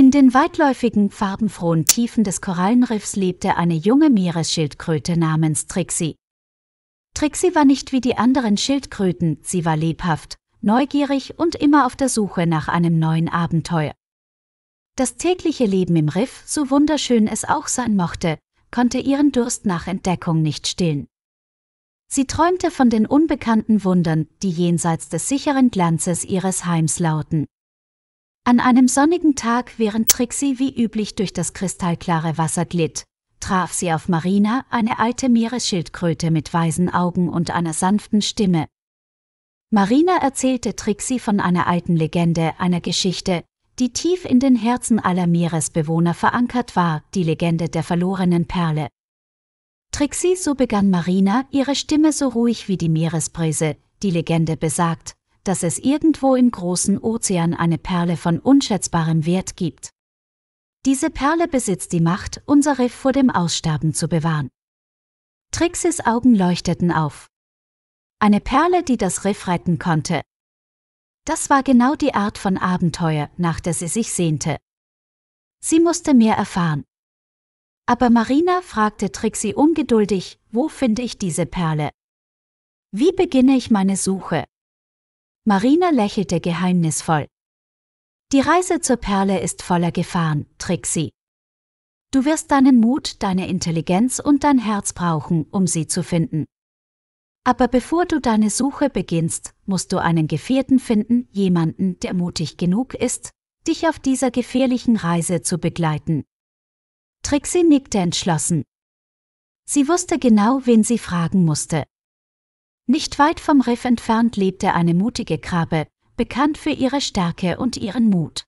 In den weitläufigen, farbenfrohen Tiefen des Korallenriffs lebte eine junge Meeresschildkröte namens Trixie. Trixie war nicht wie die anderen Schildkröten, sie war lebhaft, neugierig und immer auf der Suche nach einem neuen Abenteuer. Das tägliche Leben im Riff, so wunderschön es auch sein mochte, konnte ihren Durst nach Entdeckung nicht stillen. Sie träumte von den unbekannten Wundern, die jenseits des sicheren Glanzes ihres Heims lauten. An einem sonnigen Tag, während Trixie wie üblich durch das kristallklare Wasser glitt, traf sie auf Marina, eine alte Meeresschildkröte mit weißen Augen und einer sanften Stimme. Marina erzählte Trixie von einer alten Legende, einer Geschichte, die tief in den Herzen aller Meeresbewohner verankert war, die Legende der verlorenen Perle. Trixie, so begann Marina, ihre Stimme so ruhig wie die Meeresbrise, die Legende besagt, dass es irgendwo im großen Ozean eine Perle von unschätzbarem Wert gibt. Diese Perle besitzt die Macht, unser Riff vor dem Aussterben zu bewahren. Trixis Augen leuchteten auf. Eine Perle, die das Riff retten konnte. Das war genau die Art von Abenteuer, nach der sie sich sehnte. Sie musste mehr erfahren. Aber Marina fragte Trixi ungeduldig, wo finde ich diese Perle? Wie beginne ich meine Suche? Marina lächelte geheimnisvoll. Die Reise zur Perle ist voller Gefahren, Trixie. Du wirst deinen Mut, deine Intelligenz und dein Herz brauchen, um sie zu finden. Aber bevor du deine Suche beginnst, musst du einen Gefährten finden, jemanden, der mutig genug ist, dich auf dieser gefährlichen Reise zu begleiten. Trixie nickte entschlossen. Sie wusste genau, wen sie fragen musste. Nicht weit vom Riff entfernt lebte eine mutige Krabbe, bekannt für ihre Stärke und ihren Mut.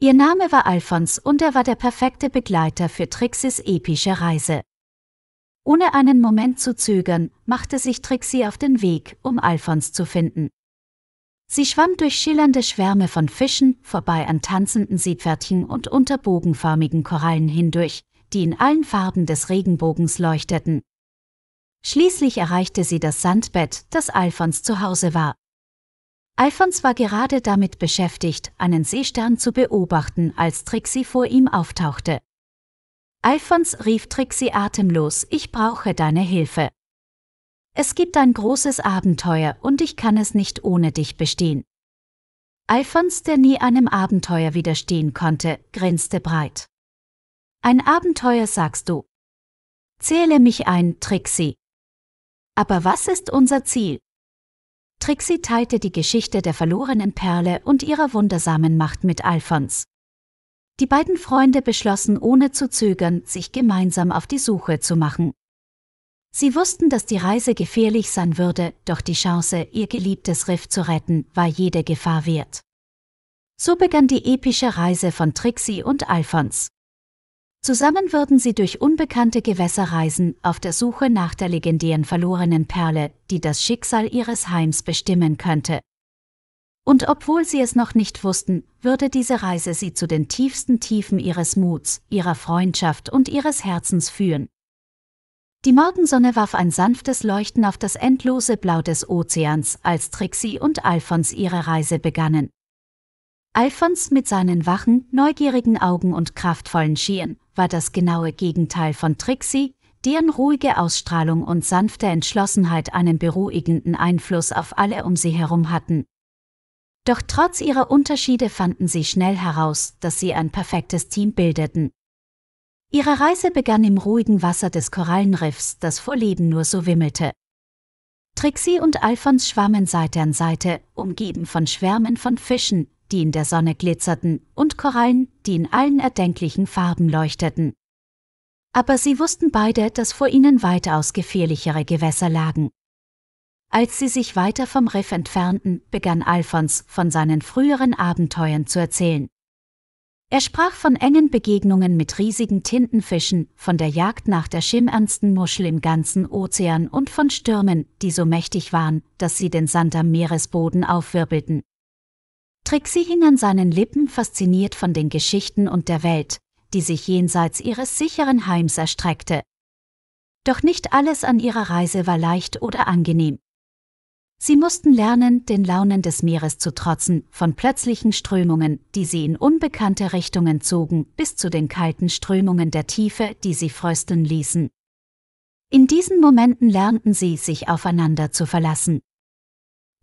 Ihr Name war Alfons und er war der perfekte Begleiter für Trixis epische Reise. Ohne einen Moment zu zögern, machte sich Trixie auf den Weg, um Alfons zu finden. Sie schwamm durch schillernde Schwärme von Fischen, vorbei an tanzenden Seepferdchen und unterbogenförmigen Korallen hindurch, die in allen Farben des Regenbogens leuchteten. Schließlich erreichte sie das Sandbett, das Alfons zu Hause war. Alfons war gerade damit beschäftigt, einen Seestern zu beobachten, als Trixie vor ihm auftauchte. Alfons rief Trixie atemlos, ich brauche deine Hilfe. Es gibt ein großes Abenteuer und ich kann es nicht ohne dich bestehen. Alfons, der nie einem Abenteuer widerstehen konnte, grinste breit. Ein Abenteuer sagst du. Zähle mich ein, Trixie. Aber was ist unser Ziel? Trixie teilte die Geschichte der verlorenen Perle und ihrer wundersamen Macht mit Alphons. Die beiden Freunde beschlossen ohne zu zögern, sich gemeinsam auf die Suche zu machen. Sie wussten, dass die Reise gefährlich sein würde, doch die Chance, ihr geliebtes Riff zu retten, war jede Gefahr wert. So begann die epische Reise von Trixie und Alphons. Zusammen würden sie durch unbekannte Gewässer reisen, auf der Suche nach der legendären verlorenen Perle, die das Schicksal ihres Heims bestimmen könnte. Und obwohl sie es noch nicht wussten, würde diese Reise sie zu den tiefsten Tiefen ihres Muts, ihrer Freundschaft und ihres Herzens führen. Die Morgensonne warf ein sanftes Leuchten auf das endlose Blau des Ozeans, als Trixie und Alphons ihre Reise begannen. Alphons mit seinen wachen, neugierigen Augen und kraftvollen Schieren war das genaue Gegenteil von Trixie, deren ruhige Ausstrahlung und sanfte Entschlossenheit einen beruhigenden Einfluss auf alle um sie herum hatten. Doch trotz ihrer Unterschiede fanden sie schnell heraus, dass sie ein perfektes Team bildeten. Ihre Reise begann im ruhigen Wasser des Korallenriffs, das vor Leben nur so wimmelte. Trixie und Alphons schwammen Seite an Seite, umgeben von Schwärmen von Fischen, die in der Sonne glitzerten, und Korallen, die in allen erdenklichen Farben leuchteten. Aber sie wussten beide, dass vor ihnen weitaus gefährlichere Gewässer lagen. Als sie sich weiter vom Riff entfernten, begann Alfons von seinen früheren Abenteuern zu erzählen. Er sprach von engen Begegnungen mit riesigen Tintenfischen, von der Jagd nach der schimmernsten Muschel im ganzen Ozean und von Stürmen, die so mächtig waren, dass sie den Sand am Meeresboden aufwirbelten. Trixie hing an seinen Lippen fasziniert von den Geschichten und der Welt, die sich jenseits ihres sicheren Heims erstreckte. Doch nicht alles an ihrer Reise war leicht oder angenehm. Sie mussten lernen, den Launen des Meeres zu trotzen, von plötzlichen Strömungen, die sie in unbekannte Richtungen zogen, bis zu den kalten Strömungen der Tiefe, die sie frösteln ließen. In diesen Momenten lernten sie, sich aufeinander zu verlassen.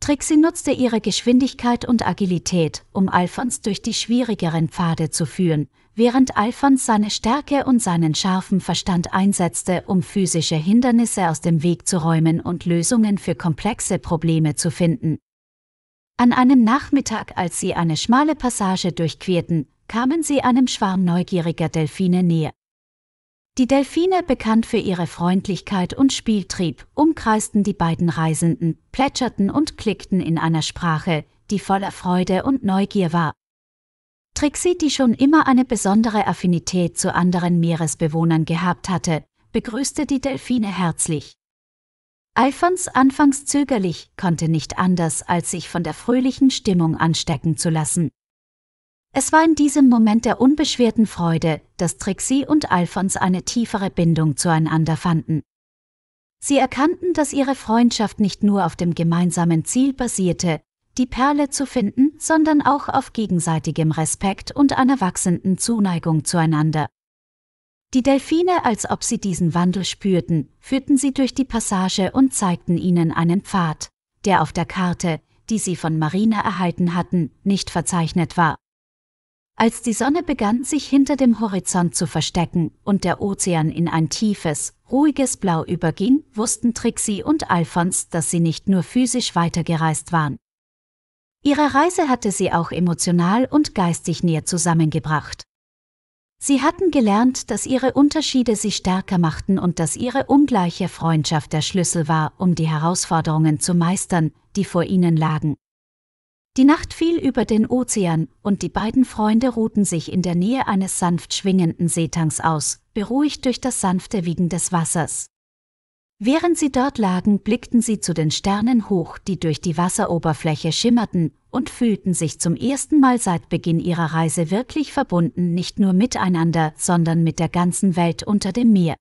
Trixie nutzte ihre Geschwindigkeit und Agilität, um Alphons durch die schwierigeren Pfade zu führen, während Alphons seine Stärke und seinen scharfen Verstand einsetzte, um physische Hindernisse aus dem Weg zu räumen und Lösungen für komplexe Probleme zu finden. An einem Nachmittag, als sie eine schmale Passage durchquerten, kamen sie einem Schwarm neugieriger Delfine näher. Die Delfine, bekannt für ihre Freundlichkeit und Spieltrieb, umkreisten die beiden Reisenden, plätscherten und klickten in einer Sprache, die voller Freude und Neugier war. Trixie, die schon immer eine besondere Affinität zu anderen Meeresbewohnern gehabt hatte, begrüßte die Delfine herzlich. Alphons, anfangs zögerlich, konnte nicht anders, als sich von der fröhlichen Stimmung anstecken zu lassen. Es war in diesem Moment der unbeschwerten Freude, dass Trixie und Alphons eine tiefere Bindung zueinander fanden. Sie erkannten, dass ihre Freundschaft nicht nur auf dem gemeinsamen Ziel basierte, die Perle zu finden, sondern auch auf gegenseitigem Respekt und einer wachsenden Zuneigung zueinander. Die Delfine, als ob sie diesen Wandel spürten, führten sie durch die Passage und zeigten ihnen einen Pfad, der auf der Karte, die sie von Marina erhalten hatten, nicht verzeichnet war. Als die Sonne begann, sich hinter dem Horizont zu verstecken und der Ozean in ein tiefes, ruhiges Blau überging, wussten Trixie und Alphons, dass sie nicht nur physisch weitergereist waren. Ihre Reise hatte sie auch emotional und geistig näher zusammengebracht. Sie hatten gelernt, dass ihre Unterschiede sie stärker machten und dass ihre ungleiche Freundschaft der Schlüssel war, um die Herausforderungen zu meistern, die vor ihnen lagen. Die Nacht fiel über den Ozean und die beiden Freunde ruhten sich in der Nähe eines sanft schwingenden Seetanks aus, beruhigt durch das sanfte Wiegen des Wassers. Während sie dort lagen, blickten sie zu den Sternen hoch, die durch die Wasseroberfläche schimmerten, und fühlten sich zum ersten Mal seit Beginn ihrer Reise wirklich verbunden, nicht nur miteinander, sondern mit der ganzen Welt unter dem Meer.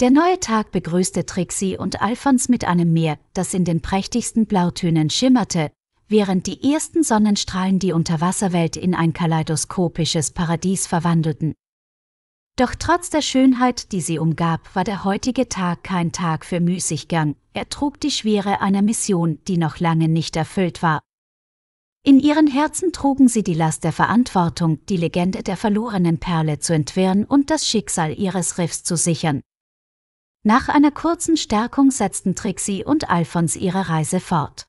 Der neue Tag begrüßte Trixie und Alphons mit einem Meer, das in den prächtigsten Blautönen schimmerte, während die ersten Sonnenstrahlen die Unterwasserwelt in ein kaleidoskopisches Paradies verwandelten. Doch trotz der Schönheit, die sie umgab, war der heutige Tag kein Tag für Müßiggang, er trug die Schwere einer Mission, die noch lange nicht erfüllt war. In ihren Herzen trugen sie die Last der Verantwortung, die Legende der verlorenen Perle zu entwirren und das Schicksal ihres Riffs zu sichern. Nach einer kurzen Stärkung setzten Trixie und Alphons ihre Reise fort.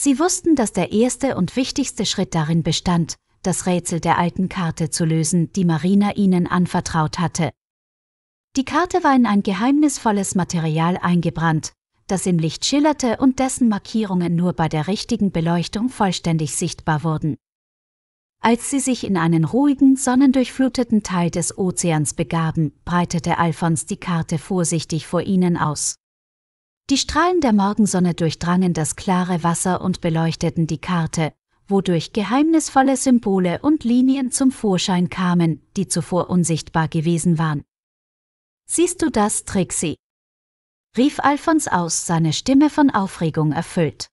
Sie wussten, dass der erste und wichtigste Schritt darin bestand, das Rätsel der alten Karte zu lösen, die Marina ihnen anvertraut hatte. Die Karte war in ein geheimnisvolles Material eingebrannt, das im Licht schillerte und dessen Markierungen nur bei der richtigen Beleuchtung vollständig sichtbar wurden. Als sie sich in einen ruhigen, sonnendurchfluteten Teil des Ozeans begaben, breitete Alphons die Karte vorsichtig vor ihnen aus. Die Strahlen der Morgensonne durchdrangen das klare Wasser und beleuchteten die Karte, wodurch geheimnisvolle Symbole und Linien zum Vorschein kamen, die zuvor unsichtbar gewesen waren. Siehst du das, Trixie? rief Alfons aus, seine Stimme von Aufregung erfüllt.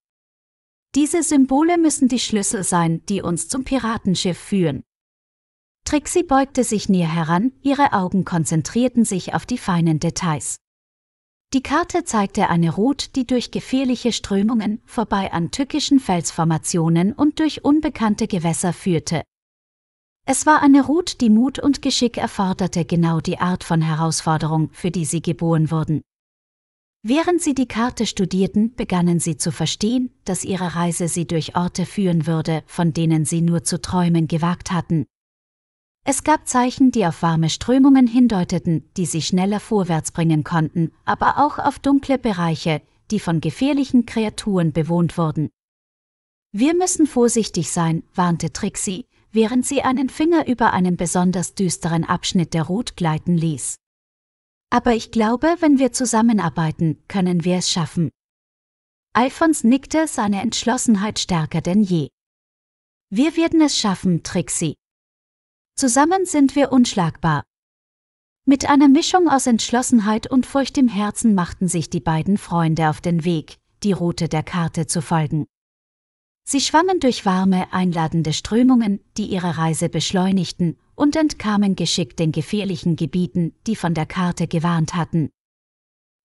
Diese Symbole müssen die Schlüssel sein, die uns zum Piratenschiff führen. Trixie beugte sich näher heran, ihre Augen konzentrierten sich auf die feinen Details. Die Karte zeigte eine Route, die durch gefährliche Strömungen, vorbei an tückischen Felsformationen und durch unbekannte Gewässer führte. Es war eine Route, die Mut und Geschick erforderte, genau die Art von Herausforderung, für die sie geboren wurden. Während sie die Karte studierten, begannen sie zu verstehen, dass ihre Reise sie durch Orte führen würde, von denen sie nur zu träumen gewagt hatten. Es gab Zeichen, die auf warme Strömungen hindeuteten, die sie schneller vorwärts bringen konnten, aber auch auf dunkle Bereiche, die von gefährlichen Kreaturen bewohnt wurden. Wir müssen vorsichtig sein, warnte Trixie, während sie einen Finger über einen besonders düsteren Abschnitt der Rot gleiten ließ. Aber ich glaube, wenn wir zusammenarbeiten, können wir es schaffen. Alphons nickte, seine Entschlossenheit stärker denn je. Wir werden es schaffen, Trixie. Zusammen sind wir unschlagbar. Mit einer Mischung aus Entschlossenheit und Furcht im Herzen machten sich die beiden Freunde auf den Weg, die Route der Karte zu folgen. Sie schwammen durch warme, einladende Strömungen, die ihre Reise beschleunigten, und entkamen geschickt den gefährlichen Gebieten, die von der Karte gewarnt hatten.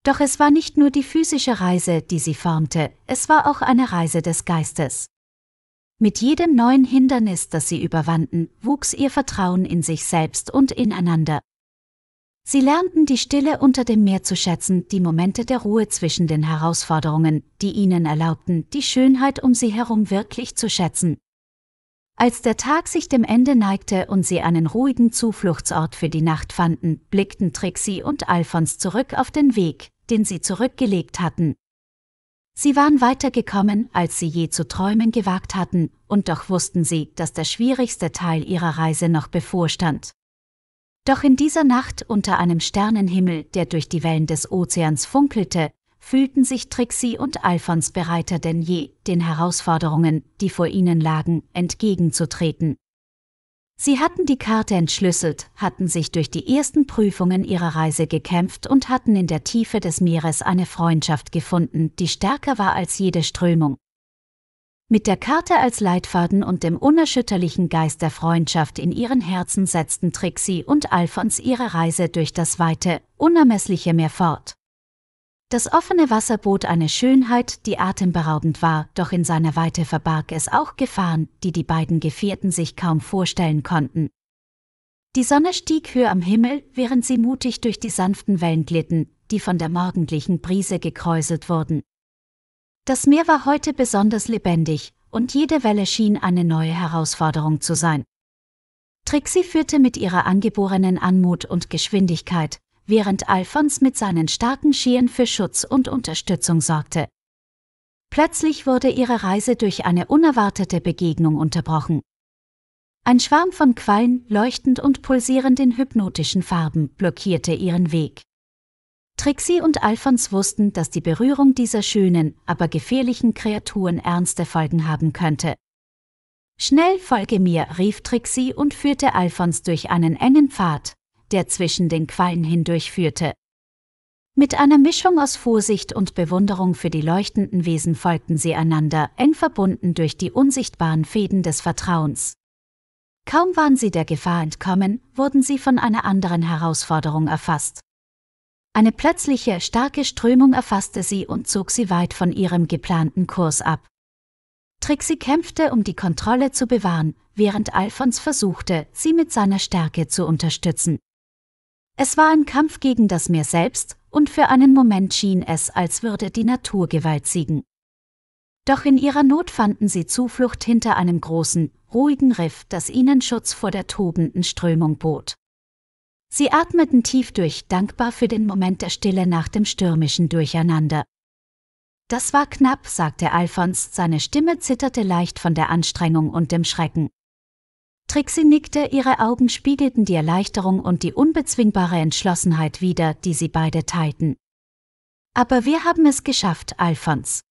Doch es war nicht nur die physische Reise, die sie formte, es war auch eine Reise des Geistes. Mit jedem neuen Hindernis, das sie überwanden, wuchs ihr Vertrauen in sich selbst und ineinander. Sie lernten die Stille unter dem Meer zu schätzen, die Momente der Ruhe zwischen den Herausforderungen, die ihnen erlaubten, die Schönheit um sie herum wirklich zu schätzen. Als der Tag sich dem Ende neigte und sie einen ruhigen Zufluchtsort für die Nacht fanden, blickten Trixie und Alphons zurück auf den Weg, den sie zurückgelegt hatten. Sie waren weitergekommen, als sie je zu träumen gewagt hatten, und doch wussten sie, dass der schwierigste Teil ihrer Reise noch bevorstand. Doch in dieser Nacht unter einem Sternenhimmel, der durch die Wellen des Ozeans funkelte, fühlten sich Trixie und Alphons bereiter denn je, den Herausforderungen, die vor ihnen lagen, entgegenzutreten. Sie hatten die Karte entschlüsselt, hatten sich durch die ersten Prüfungen ihrer Reise gekämpft und hatten in der Tiefe des Meeres eine Freundschaft gefunden, die stärker war als jede Strömung. Mit der Karte als Leitfaden und dem unerschütterlichen Geist der Freundschaft in ihren Herzen setzten Trixie und Alphons ihre Reise durch das weite, unermessliche Meer fort. Das offene Wasser bot eine Schönheit, die atemberaubend war, doch in seiner Weite verbarg es auch Gefahren, die die beiden Gefährten sich kaum vorstellen konnten. Die Sonne stieg höher am Himmel, während sie mutig durch die sanften Wellen glitten, die von der morgendlichen Brise gekräuselt wurden. Das Meer war heute besonders lebendig, und jede Welle schien eine neue Herausforderung zu sein. Trixie führte mit ihrer angeborenen Anmut und Geschwindigkeit, während Alfons mit seinen starken Skiern für Schutz und Unterstützung sorgte. Plötzlich wurde ihre Reise durch eine unerwartete Begegnung unterbrochen. Ein Schwarm von Quallen, leuchtend und pulsierend in hypnotischen Farben, blockierte ihren Weg. Trixie und Alfons wussten, dass die Berührung dieser schönen, aber gefährlichen Kreaturen ernste Folgen haben könnte. Schnell folge mir, rief Trixie und führte Alfons durch einen engen Pfad, der zwischen den Quallen hindurchführte. Mit einer Mischung aus Vorsicht und Bewunderung für die leuchtenden Wesen folgten sie einander, eng verbunden durch die unsichtbaren Fäden des Vertrauens. Kaum waren sie der Gefahr entkommen, wurden sie von einer anderen Herausforderung erfasst. Eine plötzliche, starke Strömung erfasste sie und zog sie weit von ihrem geplanten Kurs ab. Trixie kämpfte, um die Kontrolle zu bewahren, während Alphons versuchte, sie mit seiner Stärke zu unterstützen. Es war ein Kampf gegen das Meer selbst, und für einen Moment schien es, als würde die Naturgewalt siegen. Doch in ihrer Not fanden sie Zuflucht hinter einem großen, ruhigen Riff, das ihnen Schutz vor der tobenden Strömung bot. Sie atmeten tief durch, dankbar für den Moment der Stille nach dem stürmischen Durcheinander. Das war knapp, sagte Alphons, seine Stimme zitterte leicht von der Anstrengung und dem Schrecken. Trixie nickte, ihre Augen spiegelten die Erleichterung und die unbezwingbare Entschlossenheit wider, die sie beide teilten. Aber wir haben es geschafft, Alphons.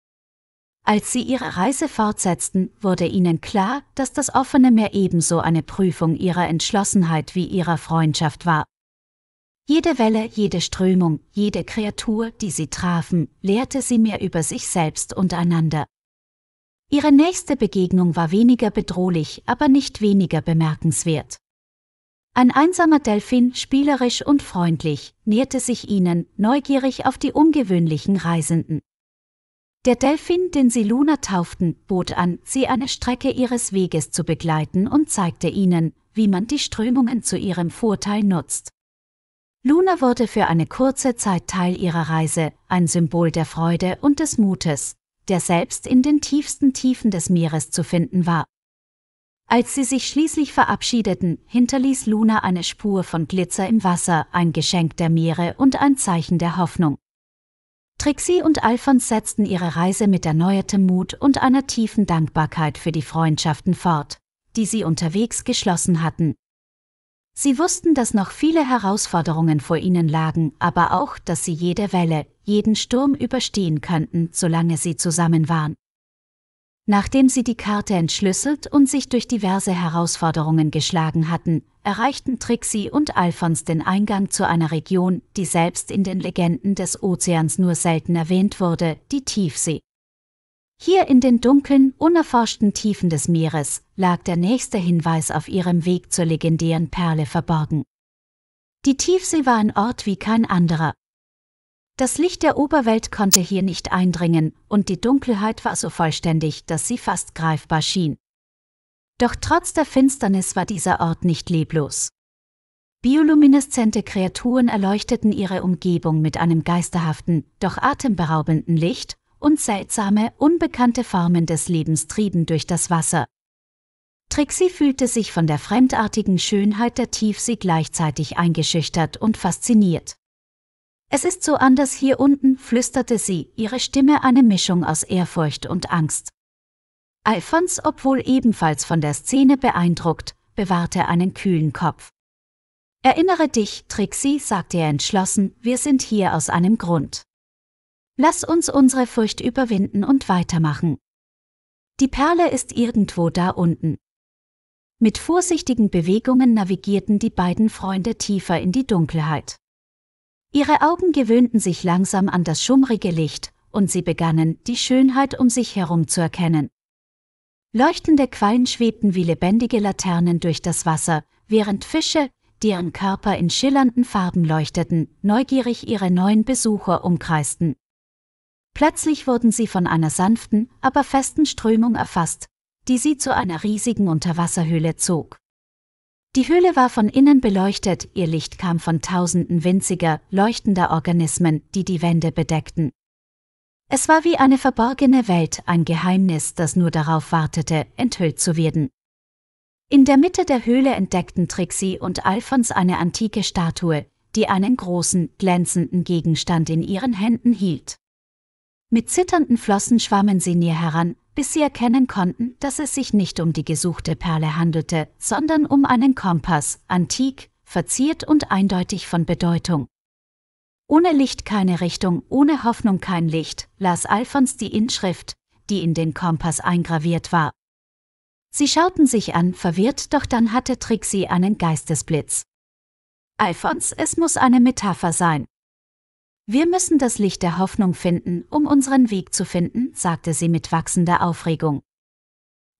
Als sie ihre Reise fortsetzten, wurde ihnen klar, dass das offene Meer ebenso eine Prüfung ihrer Entschlossenheit wie ihrer Freundschaft war. Jede Welle, jede Strömung, jede Kreatur, die sie trafen, lehrte sie mehr über sich selbst untereinander. Ihre nächste Begegnung war weniger bedrohlich, aber nicht weniger bemerkenswert. Ein einsamer Delfin, spielerisch und freundlich, näherte sich ihnen, neugierig auf die ungewöhnlichen Reisenden. Der Delfin, den sie Luna tauften, bot an, sie eine Strecke ihres Weges zu begleiten und zeigte ihnen, wie man die Strömungen zu ihrem Vorteil nutzt. Luna wurde für eine kurze Zeit Teil ihrer Reise, ein Symbol der Freude und des Mutes, der selbst in den tiefsten Tiefen des Meeres zu finden war. Als sie sich schließlich verabschiedeten, hinterließ Luna eine Spur von Glitzer im Wasser, ein Geschenk der Meere und ein Zeichen der Hoffnung. Trixie und Alphons setzten ihre Reise mit erneuertem Mut und einer tiefen Dankbarkeit für die Freundschaften fort, die sie unterwegs geschlossen hatten. Sie wussten, dass noch viele Herausforderungen vor ihnen lagen, aber auch, dass sie jede Welle, jeden Sturm überstehen könnten, solange sie zusammen waren. Nachdem sie die Karte entschlüsselt und sich durch diverse Herausforderungen geschlagen hatten, erreichten Trixie und Alphons den Eingang zu einer Region, die selbst in den Legenden des Ozeans nur selten erwähnt wurde, die Tiefsee. Hier in den dunklen, unerforschten Tiefen des Meeres, lag der nächste Hinweis auf ihrem Weg zur legendären Perle verborgen. Die Tiefsee war ein Ort wie kein anderer. Das Licht der Oberwelt konnte hier nicht eindringen, und die Dunkelheit war so vollständig, dass sie fast greifbar schien. Doch trotz der Finsternis war dieser Ort nicht leblos. Biolumineszente Kreaturen erleuchteten ihre Umgebung mit einem geisterhaften, doch atemberaubenden Licht, und seltsame, unbekannte Formen des Lebens trieben durch das Wasser. Trixie fühlte sich von der fremdartigen Schönheit der Tiefsee gleichzeitig eingeschüchtert und fasziniert. Es ist so anders hier unten, flüsterte sie, ihre Stimme eine Mischung aus Ehrfurcht und Angst. Alphons, obwohl ebenfalls von der Szene beeindruckt, bewahrte einen kühlen Kopf. Erinnere dich, Trixie, sagte er entschlossen, wir sind hier aus einem Grund. Lass uns unsere Furcht überwinden und weitermachen. Die Perle ist irgendwo da unten. Mit vorsichtigen Bewegungen navigierten die beiden Freunde tiefer in die Dunkelheit. Ihre Augen gewöhnten sich langsam an das schummrige Licht, und sie begannen, die Schönheit um sich herum zu erkennen. Leuchtende Quallen schwebten wie lebendige Laternen durch das Wasser, während Fische, deren Körper in schillernden Farben leuchteten, neugierig ihre neuen Besucher umkreisten. Plötzlich wurden sie von einer sanften, aber festen Strömung erfasst, die sie zu einer riesigen Unterwasserhöhle zog. Die Höhle war von innen beleuchtet, ihr Licht kam von tausenden winziger, leuchtender Organismen, die die Wände bedeckten. Es war wie eine verborgene Welt, ein Geheimnis, das nur darauf wartete, enthüllt zu werden. In der Mitte der Höhle entdeckten Trixie und Alphons eine antike Statue, die einen großen, glänzenden Gegenstand in ihren Händen hielt. Mit zitternden Flossen schwammen sie näher heran, bis sie erkennen konnten, dass es sich nicht um die gesuchte Perle handelte, sondern um einen Kompass, antik, verziert und eindeutig von Bedeutung. Ohne Licht keine Richtung, ohne Hoffnung kein Licht, las Alfons die Inschrift, die in den Kompass eingraviert war. Sie schauten sich an, verwirrt, doch dann hatte Trixie einen Geistesblitz. Alfons, es muss eine Metapher sein, wir müssen das Licht der Hoffnung finden, um unseren Weg zu finden, sagte sie mit wachsender Aufregung.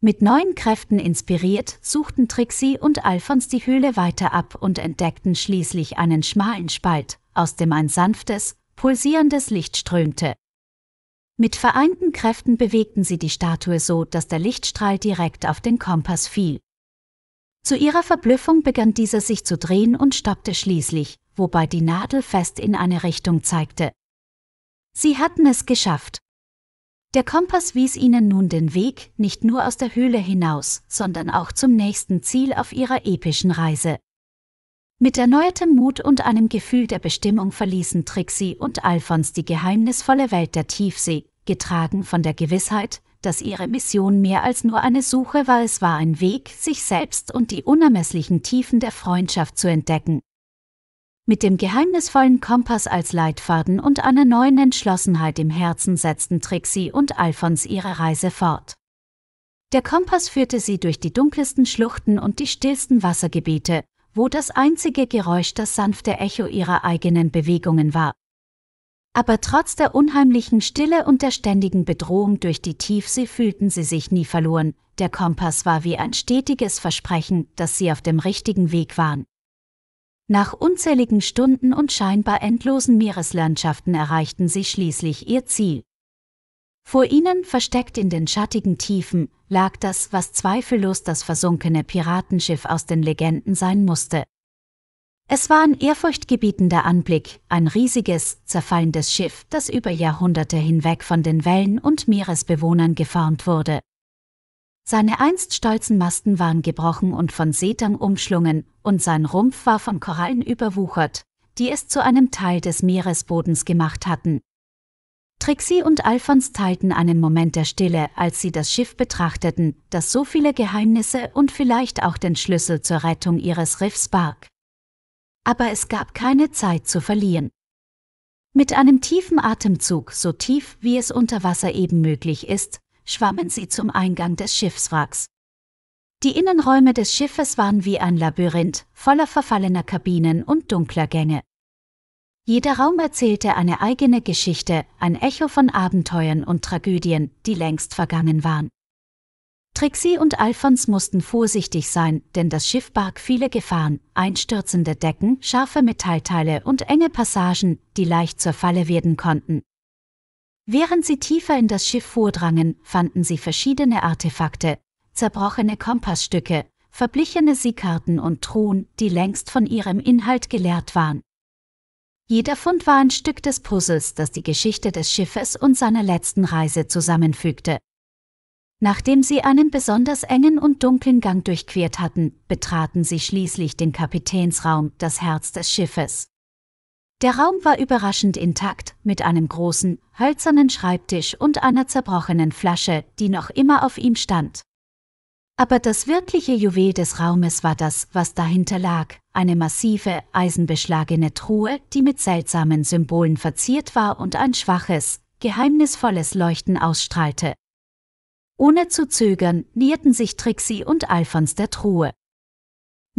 Mit neuen Kräften inspiriert, suchten Trixie und Alphons die Höhle weiter ab und entdeckten schließlich einen schmalen Spalt, aus dem ein sanftes, pulsierendes Licht strömte. Mit vereinten Kräften bewegten sie die Statue so, dass der Lichtstrahl direkt auf den Kompass fiel. Zu ihrer Verblüffung begann dieser sich zu drehen und stoppte schließlich, wobei die Nadel fest in eine Richtung zeigte. Sie hatten es geschafft. Der Kompass wies ihnen nun den Weg nicht nur aus der Höhle hinaus, sondern auch zum nächsten Ziel auf ihrer epischen Reise. Mit erneuertem Mut und einem Gefühl der Bestimmung verließen Trixie und Alphons die geheimnisvolle Welt der Tiefsee, getragen von der Gewissheit, dass ihre Mission mehr als nur eine Suche war, es war ein Weg, sich selbst und die unermesslichen Tiefen der Freundschaft zu entdecken. Mit dem geheimnisvollen Kompass als Leitfaden und einer neuen Entschlossenheit im Herzen setzten Trixie und Alfons ihre Reise fort. Der Kompass führte sie durch die dunkelsten Schluchten und die stillsten Wassergebiete, wo das einzige Geräusch das sanfte Echo ihrer eigenen Bewegungen war. Aber trotz der unheimlichen Stille und der ständigen Bedrohung durch die Tiefsee fühlten sie sich nie verloren, der Kompass war wie ein stetiges Versprechen, dass sie auf dem richtigen Weg waren. Nach unzähligen Stunden und scheinbar endlosen Meereslandschaften erreichten sie schließlich ihr Ziel. Vor ihnen, versteckt in den schattigen Tiefen, lag das, was zweifellos das versunkene Piratenschiff aus den Legenden sein musste. Es war ein ehrfurchtgebietender Anblick, ein riesiges, zerfallendes Schiff, das über Jahrhunderte hinweg von den Wellen und Meeresbewohnern geformt wurde. Seine einst stolzen Masten waren gebrochen und von Seetang umschlungen, und sein Rumpf war von Korallen überwuchert, die es zu einem Teil des Meeresbodens gemacht hatten. Trixie und Alphons teilten einen Moment der Stille, als sie das Schiff betrachteten, das so viele Geheimnisse und vielleicht auch den Schlüssel zur Rettung ihres Riffs barg. Aber es gab keine Zeit zu verlieren. Mit einem tiefen Atemzug, so tief wie es unter Wasser eben möglich ist, schwammen sie zum Eingang des Schiffswracks. Die Innenräume des Schiffes waren wie ein Labyrinth, voller verfallener Kabinen und dunkler Gänge. Jeder Raum erzählte eine eigene Geschichte, ein Echo von Abenteuern und Tragödien, die längst vergangen waren. Trixie und Alphons mussten vorsichtig sein, denn das Schiff barg viele Gefahren, einstürzende Decken, scharfe Metallteile und enge Passagen, die leicht zur Falle werden konnten. Während sie tiefer in das Schiff vordrangen, fanden sie verschiedene Artefakte, zerbrochene Kompassstücke, verblichene Seekarten und Truhen, die längst von ihrem Inhalt geleert waren. Jeder Fund war ein Stück des Puzzles, das die Geschichte des Schiffes und seiner letzten Reise zusammenfügte. Nachdem sie einen besonders engen und dunklen Gang durchquert hatten, betraten sie schließlich den Kapitänsraum, das Herz des Schiffes. Der Raum war überraschend intakt, mit einem großen, hölzernen Schreibtisch und einer zerbrochenen Flasche, die noch immer auf ihm stand. Aber das wirkliche Juwel des Raumes war das, was dahinter lag, eine massive, eisenbeschlagene Truhe, die mit seltsamen Symbolen verziert war und ein schwaches, geheimnisvolles Leuchten ausstrahlte. Ohne zu zögern näherten sich Trixie und Alfons der Truhe.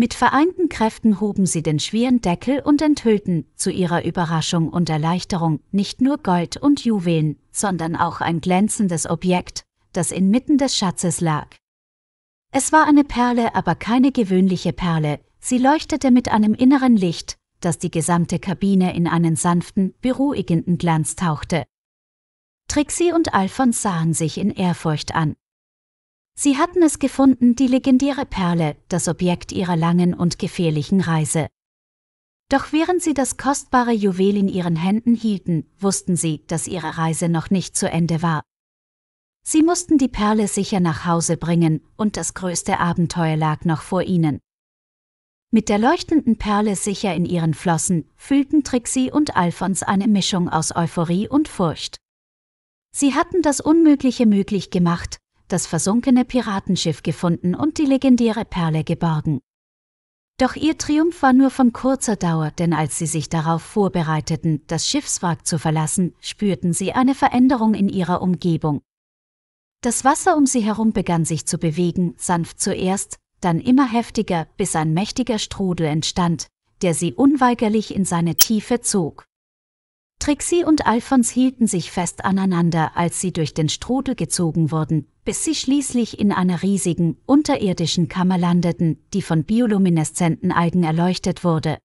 Mit vereinten Kräften hoben sie den schweren Deckel und enthüllten, zu ihrer Überraschung und Erleichterung, nicht nur Gold und Juwelen, sondern auch ein glänzendes Objekt, das inmitten des Schatzes lag. Es war eine Perle, aber keine gewöhnliche Perle, sie leuchtete mit einem inneren Licht, das die gesamte Kabine in einen sanften, beruhigenden Glanz tauchte. Trixie und Alphons sahen sich in Ehrfurcht an. Sie hatten es gefunden, die legendäre Perle, das Objekt ihrer langen und gefährlichen Reise. Doch während sie das kostbare Juwel in ihren Händen hielten, wussten sie, dass ihre Reise noch nicht zu Ende war. Sie mussten die Perle sicher nach Hause bringen, und das größte Abenteuer lag noch vor ihnen. Mit der leuchtenden Perle sicher in ihren Flossen fühlten Trixie und Alphons eine Mischung aus Euphorie und Furcht. Sie hatten das Unmögliche möglich gemacht, das versunkene Piratenschiff gefunden und die legendäre Perle geborgen. Doch ihr Triumph war nur von kurzer Dauer, denn als sie sich darauf vorbereiteten, das Schiffswrack zu verlassen, spürten sie eine Veränderung in ihrer Umgebung. Das Wasser um sie herum begann sich zu bewegen, sanft zuerst, dann immer heftiger, bis ein mächtiger Strudel entstand, der sie unweigerlich in seine Tiefe zog. Trixie und Alfons hielten sich fest aneinander, als sie durch den Strudel gezogen wurden, bis sie schließlich in einer riesigen, unterirdischen Kammer landeten, die von biolumineszenten Algen erleuchtet wurde.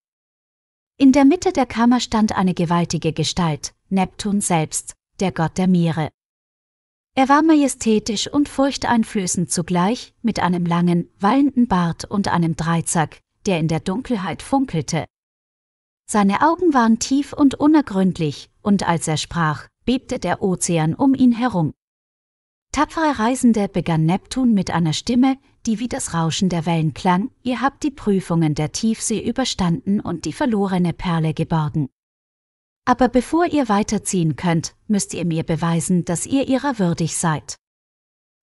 In der Mitte der Kammer stand eine gewaltige Gestalt, Neptun selbst, der Gott der Meere. Er war majestätisch und furchteinflößend zugleich, mit einem langen, wallenden Bart und einem Dreizack, der in der Dunkelheit funkelte. Seine Augen waren tief und unergründlich, und als er sprach, bebte der Ozean um ihn herum. Tapfere Reisende begann Neptun mit einer Stimme, die wie das Rauschen der Wellen klang, ihr habt die Prüfungen der Tiefsee überstanden und die verlorene Perle geborgen. Aber bevor ihr weiterziehen könnt, müsst ihr mir beweisen, dass ihr ihrer würdig seid.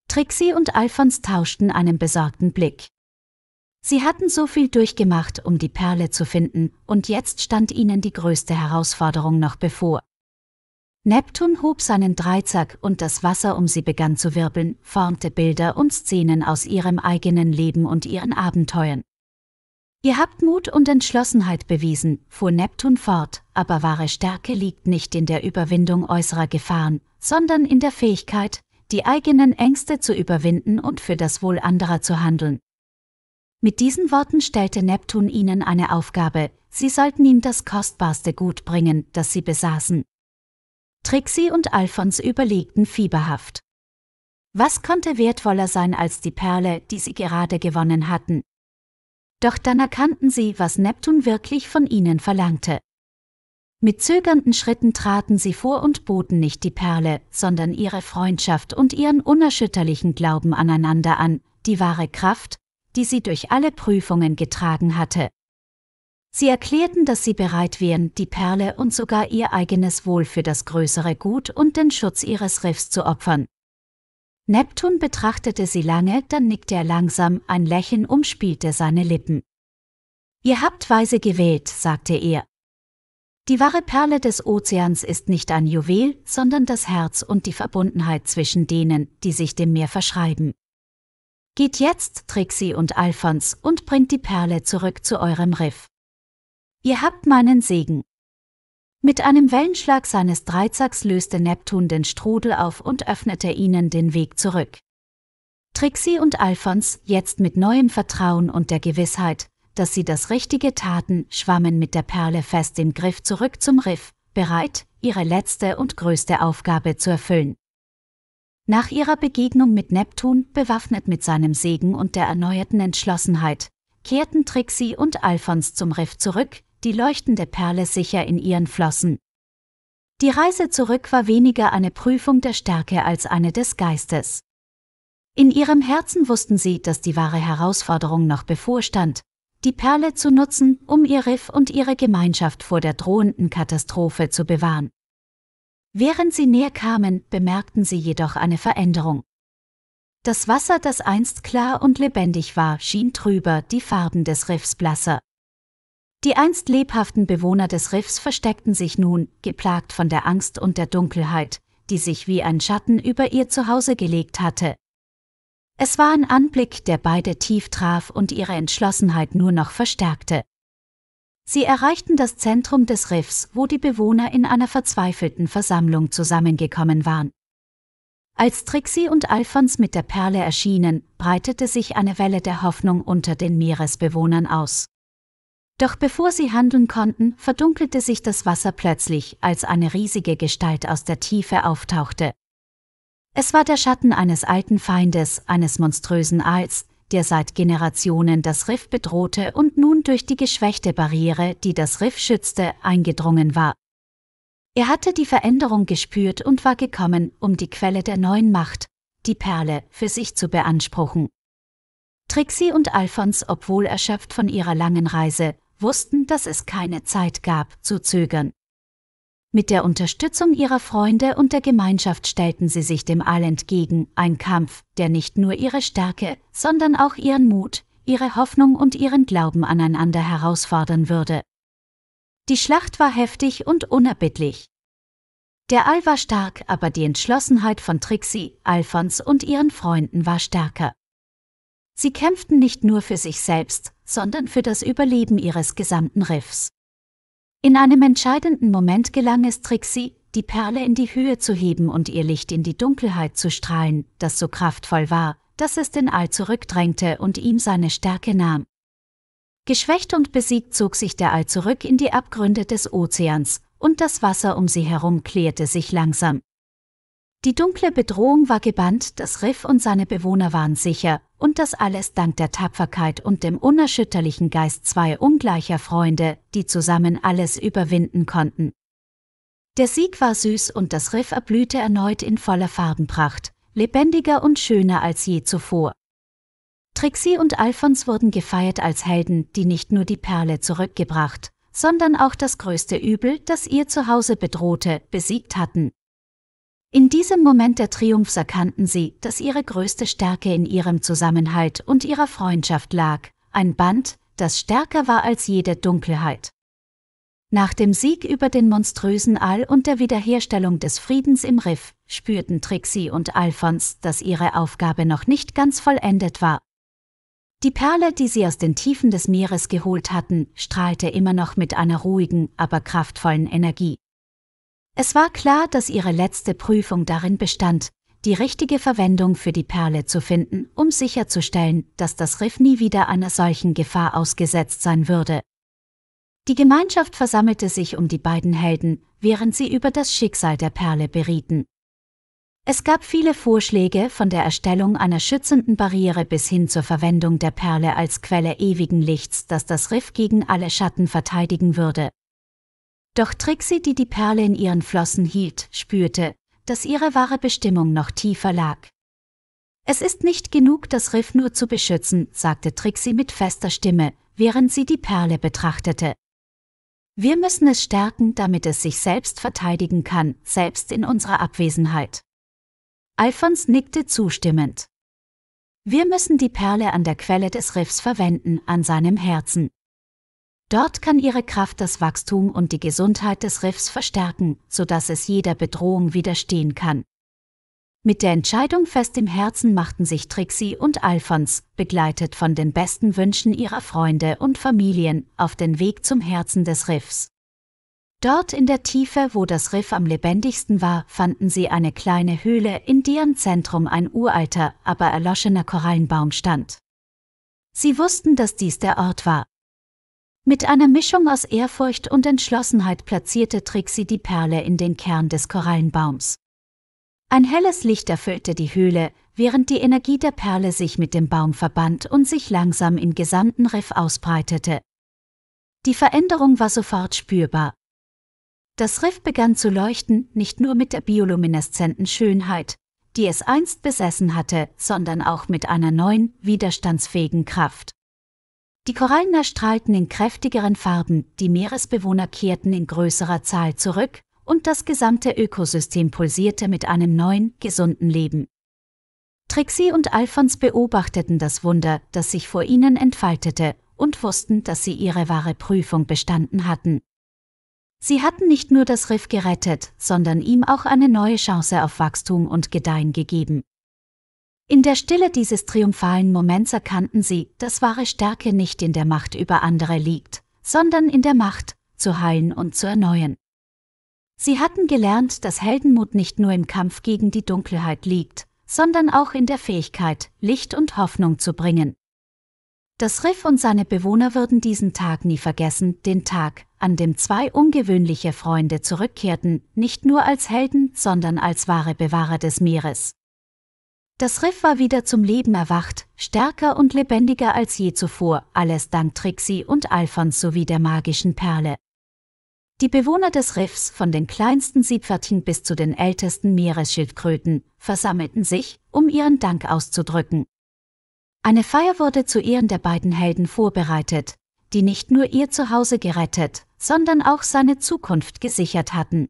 Trixie und Alphons tauschten einen besorgten Blick. Sie hatten so viel durchgemacht, um die Perle zu finden, und jetzt stand ihnen die größte Herausforderung noch bevor. Neptun hob seinen Dreizack und das Wasser um sie begann zu wirbeln, formte Bilder und Szenen aus ihrem eigenen Leben und ihren Abenteuern. Ihr habt Mut und Entschlossenheit bewiesen, fuhr Neptun fort, aber wahre Stärke liegt nicht in der Überwindung äußerer Gefahren, sondern in der Fähigkeit, die eigenen Ängste zu überwinden und für das Wohl anderer zu handeln. Mit diesen Worten stellte Neptun ihnen eine Aufgabe, sie sollten ihm das kostbarste Gut bringen, das sie besaßen. Trixie und Alfons überlegten fieberhaft. Was konnte wertvoller sein als die Perle, die sie gerade gewonnen hatten? Doch dann erkannten sie, was Neptun wirklich von ihnen verlangte. Mit zögernden Schritten traten sie vor und boten nicht die Perle, sondern ihre Freundschaft und ihren unerschütterlichen Glauben aneinander an, die wahre Kraft, die sie durch alle Prüfungen getragen hatte. Sie erklärten, dass sie bereit wären, die Perle und sogar ihr eigenes Wohl für das größere Gut und den Schutz ihres Riffs zu opfern. Neptun betrachtete sie lange, dann nickte er langsam, ein Lächeln umspielte seine Lippen. Ihr habt weise gewählt, sagte er. Die wahre Perle des Ozeans ist nicht ein Juwel, sondern das Herz und die Verbundenheit zwischen denen, die sich dem Meer verschreiben. Geht jetzt, Trixie und Alphons, und bringt die Perle zurück zu eurem Riff. Ihr habt meinen Segen. Mit einem Wellenschlag seines Dreizacks löste Neptun den Strudel auf und öffnete ihnen den Weg zurück. Trixie und Alphons, jetzt mit neuem Vertrauen und der Gewissheit, dass sie das Richtige taten, schwammen mit der Perle fest im Griff zurück zum Riff, bereit, ihre letzte und größte Aufgabe zu erfüllen nach ihrer Begegnung mit Neptun, bewaffnet mit seinem Segen und der erneuerten Entschlossenheit, kehrten Trixie und Alphons zum Riff zurück, die leuchtende Perle sicher in ihren Flossen. Die Reise zurück war weniger eine Prüfung der Stärke als eine des Geistes. In ihrem Herzen wussten sie, dass die wahre Herausforderung noch bevorstand, die Perle zu nutzen, um ihr Riff und ihre Gemeinschaft vor der drohenden Katastrophe zu bewahren. Während sie näher kamen, bemerkten sie jedoch eine Veränderung. Das Wasser, das einst klar und lebendig war, schien trüber, die Farben des Riffs blasser. Die einst lebhaften Bewohner des Riffs versteckten sich nun, geplagt von der Angst und der Dunkelheit, die sich wie ein Schatten über ihr Zuhause gelegt hatte. Es war ein Anblick, der beide tief traf und ihre Entschlossenheit nur noch verstärkte. Sie erreichten das Zentrum des Riffs, wo die Bewohner in einer verzweifelten Versammlung zusammengekommen waren. Als Trixie und Alphons mit der Perle erschienen, breitete sich eine Welle der Hoffnung unter den Meeresbewohnern aus. Doch bevor sie handeln konnten, verdunkelte sich das Wasser plötzlich, als eine riesige Gestalt aus der Tiefe auftauchte. Es war der Schatten eines alten Feindes, eines monströsen Aals, der seit Generationen das Riff bedrohte und nun durch die geschwächte Barriere, die das Riff schützte, eingedrungen war. Er hatte die Veränderung gespürt und war gekommen, um die Quelle der neuen Macht, die Perle, für sich zu beanspruchen. Trixie und Alphons, obwohl erschöpft von ihrer langen Reise, wussten, dass es keine Zeit gab, zu zögern. Mit der Unterstützung ihrer Freunde und der Gemeinschaft stellten sie sich dem All entgegen, ein Kampf, der nicht nur ihre Stärke, sondern auch ihren Mut, ihre Hoffnung und ihren Glauben aneinander herausfordern würde. Die Schlacht war heftig und unerbittlich. Der All war stark, aber die Entschlossenheit von Trixie, Alphons und ihren Freunden war stärker. Sie kämpften nicht nur für sich selbst, sondern für das Überleben ihres gesamten Riffs. In einem entscheidenden Moment gelang es Trixie, die Perle in die Höhe zu heben und ihr Licht in die Dunkelheit zu strahlen, das so kraftvoll war, dass es den All zurückdrängte und ihm seine Stärke nahm. Geschwächt und besiegt zog sich der All zurück in die Abgründe des Ozeans, und das Wasser um sie herum klärte sich langsam. Die dunkle Bedrohung war gebannt, das Riff und seine Bewohner waren sicher, und das alles dank der Tapferkeit und dem unerschütterlichen Geist zwei ungleicher Freunde, die zusammen alles überwinden konnten. Der Sieg war süß und das Riff erblühte erneut in voller Farbenpracht, lebendiger und schöner als je zuvor. Trixie und Alphons wurden gefeiert als Helden, die nicht nur die Perle zurückgebracht, sondern auch das größte Übel, das ihr Zuhause bedrohte, besiegt hatten. In diesem Moment der Triumphs erkannten sie, dass ihre größte Stärke in ihrem Zusammenhalt und ihrer Freundschaft lag, ein Band, das stärker war als jede Dunkelheit. Nach dem Sieg über den monströsen All und der Wiederherstellung des Friedens im Riff, spürten Trixie und Alphons, dass ihre Aufgabe noch nicht ganz vollendet war. Die Perle, die sie aus den Tiefen des Meeres geholt hatten, strahlte immer noch mit einer ruhigen, aber kraftvollen Energie. Es war klar, dass ihre letzte Prüfung darin bestand, die richtige Verwendung für die Perle zu finden, um sicherzustellen, dass das Riff nie wieder einer solchen Gefahr ausgesetzt sein würde. Die Gemeinschaft versammelte sich um die beiden Helden, während sie über das Schicksal der Perle berieten. Es gab viele Vorschläge von der Erstellung einer schützenden Barriere bis hin zur Verwendung der Perle als Quelle ewigen Lichts, das das Riff gegen alle Schatten verteidigen würde. Doch Trixie, die die Perle in ihren Flossen hielt, spürte, dass ihre wahre Bestimmung noch tiefer lag. Es ist nicht genug, das Riff nur zu beschützen, sagte Trixie mit fester Stimme, während sie die Perle betrachtete. Wir müssen es stärken, damit es sich selbst verteidigen kann, selbst in unserer Abwesenheit. Alphons nickte zustimmend. Wir müssen die Perle an der Quelle des Riffs verwenden, an seinem Herzen. Dort kann ihre Kraft das Wachstum und die Gesundheit des Riffs verstärken, sodass es jeder Bedrohung widerstehen kann. Mit der Entscheidung fest im Herzen machten sich Trixie und Alphons, begleitet von den besten Wünschen ihrer Freunde und Familien, auf den Weg zum Herzen des Riffs. Dort in der Tiefe, wo das Riff am lebendigsten war, fanden sie eine kleine Höhle, in deren Zentrum ein uralter, aber erloschener Korallenbaum stand. Sie wussten, dass dies der Ort war, mit einer Mischung aus Ehrfurcht und Entschlossenheit platzierte Trixie die Perle in den Kern des Korallenbaums. Ein helles Licht erfüllte die Höhle, während die Energie der Perle sich mit dem Baum verband und sich langsam im gesamten Riff ausbreitete. Die Veränderung war sofort spürbar. Das Riff begann zu leuchten, nicht nur mit der biolumineszenten Schönheit, die es einst besessen hatte, sondern auch mit einer neuen, widerstandsfähigen Kraft. Die Korallen erstrahlten in kräftigeren Farben, die Meeresbewohner kehrten in größerer Zahl zurück und das gesamte Ökosystem pulsierte mit einem neuen, gesunden Leben. Trixie und Alphons beobachteten das Wunder, das sich vor ihnen entfaltete, und wussten, dass sie ihre wahre Prüfung bestanden hatten. Sie hatten nicht nur das Riff gerettet, sondern ihm auch eine neue Chance auf Wachstum und Gedeihen gegeben. In der Stille dieses triumphalen Moments erkannten sie, dass wahre Stärke nicht in der Macht über andere liegt, sondern in der Macht, zu heilen und zu erneuern. Sie hatten gelernt, dass Heldenmut nicht nur im Kampf gegen die Dunkelheit liegt, sondern auch in der Fähigkeit, Licht und Hoffnung zu bringen. Das Riff und seine Bewohner würden diesen Tag nie vergessen, den Tag, an dem zwei ungewöhnliche Freunde zurückkehrten, nicht nur als Helden, sondern als wahre Bewahrer des Meeres. Das Riff war wieder zum Leben erwacht, stärker und lebendiger als je zuvor, alles dank Trixie und Alphons sowie der magischen Perle. Die Bewohner des Riffs, von den kleinsten Siebfertin bis zu den ältesten Meeresschildkröten, versammelten sich, um ihren Dank auszudrücken. Eine Feier wurde zu Ehren der beiden Helden vorbereitet, die nicht nur ihr Zuhause gerettet, sondern auch seine Zukunft gesichert hatten.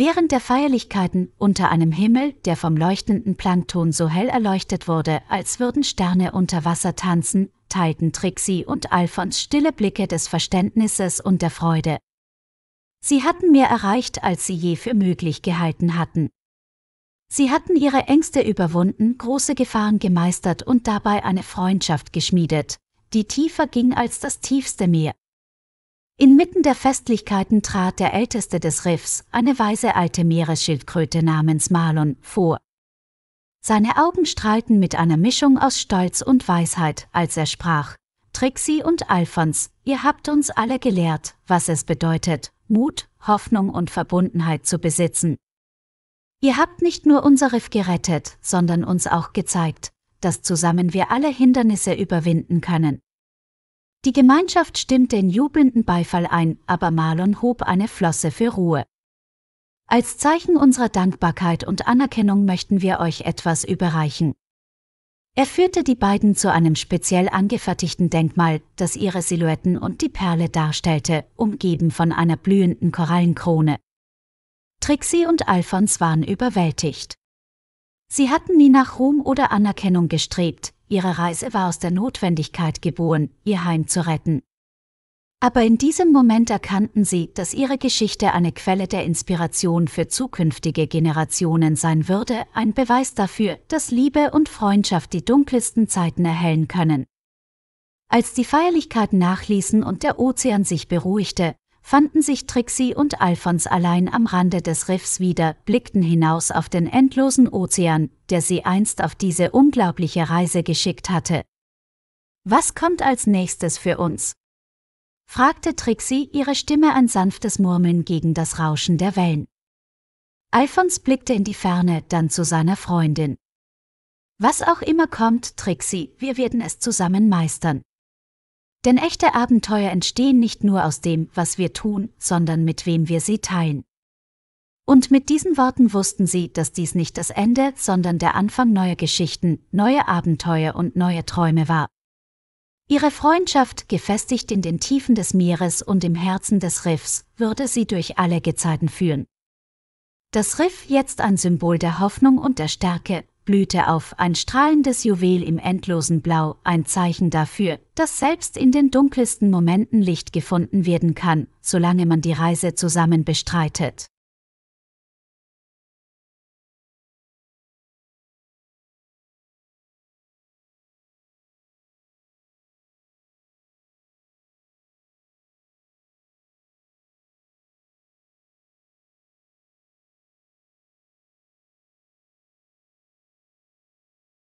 Während der Feierlichkeiten unter einem Himmel, der vom leuchtenden Plankton so hell erleuchtet wurde, als würden Sterne unter Wasser tanzen, teilten Trixie und Alfons stille Blicke des Verständnisses und der Freude. Sie hatten mehr erreicht, als sie je für möglich gehalten hatten. Sie hatten ihre Ängste überwunden, große Gefahren gemeistert und dabei eine Freundschaft geschmiedet, die tiefer ging als das tiefste Meer. Inmitten der Festlichkeiten trat der älteste des Riffs, eine weise alte Meeresschildkröte namens Marlon, vor. Seine Augen strahlten mit einer Mischung aus Stolz und Weisheit, als er sprach. Trixie und Alphons, ihr habt uns alle gelehrt, was es bedeutet, Mut, Hoffnung und Verbundenheit zu besitzen. Ihr habt nicht nur unser Riff gerettet, sondern uns auch gezeigt, dass zusammen wir alle Hindernisse überwinden können. Die Gemeinschaft stimmte in jubelnden Beifall ein, aber Marlon hob eine Flosse für Ruhe. Als Zeichen unserer Dankbarkeit und Anerkennung möchten wir euch etwas überreichen. Er führte die beiden zu einem speziell angefertigten Denkmal, das ihre Silhouetten und die Perle darstellte, umgeben von einer blühenden Korallenkrone. Trixie und Alphons waren überwältigt. Sie hatten nie nach Ruhm oder Anerkennung gestrebt, Ihre Reise war aus der Notwendigkeit geboren, ihr Heim zu retten. Aber in diesem Moment erkannten sie, dass ihre Geschichte eine Quelle der Inspiration für zukünftige Generationen sein würde, ein Beweis dafür, dass Liebe und Freundschaft die dunkelsten Zeiten erhellen können. Als die Feierlichkeiten nachließen und der Ozean sich beruhigte, fanden sich Trixie und Alfons allein am Rande des Riffs wieder, blickten hinaus auf den endlosen Ozean, der sie einst auf diese unglaubliche Reise geschickt hatte. Was kommt als nächstes für uns? fragte Trixie, ihre Stimme ein sanftes Murmeln gegen das Rauschen der Wellen. Alfons blickte in die Ferne, dann zu seiner Freundin. Was auch immer kommt, Trixie, wir werden es zusammen meistern. Denn echte Abenteuer entstehen nicht nur aus dem, was wir tun, sondern mit wem wir sie teilen. Und mit diesen Worten wussten sie, dass dies nicht das Ende, sondern der Anfang neuer Geschichten, neuer Abenteuer und neuer Träume war. Ihre Freundschaft, gefestigt in den Tiefen des Meeres und im Herzen des Riffs, würde sie durch alle Gezeiten führen. Das Riff jetzt ein Symbol der Hoffnung und der Stärke, Blüte auf, ein strahlendes Juwel im endlosen Blau, ein Zeichen dafür, dass selbst in den dunkelsten Momenten Licht gefunden werden kann, solange man die Reise zusammen bestreitet.